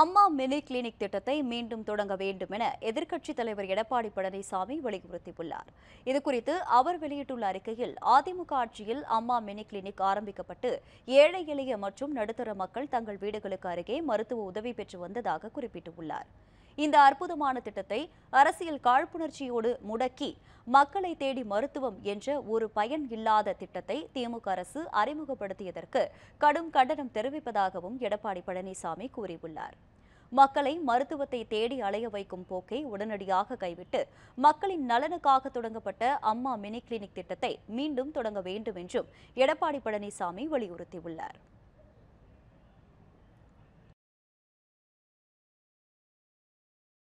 அம்மா mini clinic திட்டத்தை மீண்டும் தொடங்க வேண்டும் என எதிர்க்கட்சித் தலைவர் எடப்பாடி பழனிசாமி வலியுறுத்தியுள்ளார் இதுகுறித்து அவர் வெளியிட்டுள்ள அறிக்கையில் அதிமுக ஆட்சியில் அம்மா மினி கிளினிக் ஆரம்பிக்கப்பட்டு ஏழை எளிய மற்றும் நடுத்தர மக்கள் தங்கள் வீடுகளுக்கு அருகே மருத்துவ உதவி பெற்று வந்ததாக குறிப்பிட்டுள்ளார் இந்த அற்புதமான திட்டத்தை அரசியல் காழ்ப்புணர்ச்சியோடு முடக்கி மக்களை தேடி மருத்துவம் என்ற ஒரு பயன் இல்லாத திட்டத்தை திமுக அரசு அறிமுகப்படுத்தியதற்கு கடும் கண்டனம் தெரிவிப்பதாகவும் எடப்பாடி பழனிசாமி கூறியுள்ளார் மக்களை மருத்துவத்தை தேடி அலைய வைக்கும் போக்கை உடனடியாக கைவிட்டு மக்களின் நலனுக்காக தொடங்கப்பட்ட அம்மா மினி கிளினிக் திட்டத்தை மீண்டும் தொடங்க வேண்டும் என்றும் எடப்பாடி பழனிசாமி வலியுறுத்தியுள்ளார்